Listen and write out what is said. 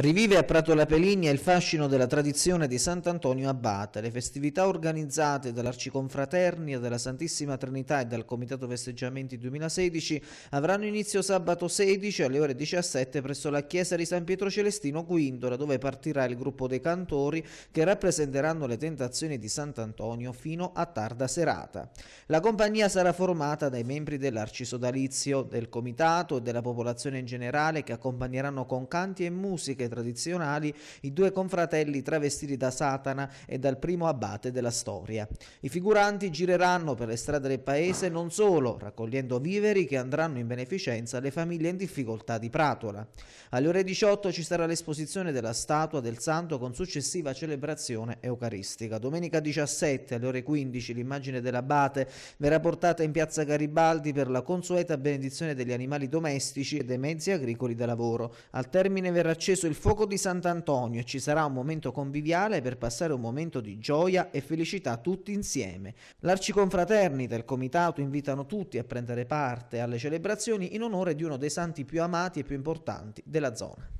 Rivive a Prato la Peligna il fascino della tradizione di Sant'Antonio Abate. Le festività organizzate dall'Arciconfraternia, dalla Santissima Trinità e dal Comitato Festeggiamenti 2016 avranno inizio sabato 16 alle ore 17 presso la chiesa di San Pietro Celestino Guindola, dove partirà il gruppo dei cantori che rappresenteranno le tentazioni di Sant'Antonio fino a tarda serata. La compagnia sarà formata dai membri dell'Arcisodalizio, del Comitato e della popolazione in generale che accompagneranno con canti e musiche tradizionali, i due confratelli travestiti da Satana e dal primo abate della storia. I figuranti gireranno per le strade del paese non solo raccogliendo viveri che andranno in beneficenza alle famiglie in difficoltà di Pratola. Alle ore 18 ci sarà l'esposizione della statua del santo con successiva celebrazione eucaristica. Domenica 17 alle ore 15 l'immagine dell'abate verrà portata in piazza Garibaldi per la consueta benedizione degli animali domestici e dei mezzi agricoli da lavoro. Al termine verrà acceso il fuoco di Sant'Antonio e ci sarà un momento conviviale per passare un momento di gioia e felicità tutti insieme. L'arciconfraternita e il comitato invitano tutti a prendere parte alle celebrazioni in onore di uno dei santi più amati e più importanti della zona.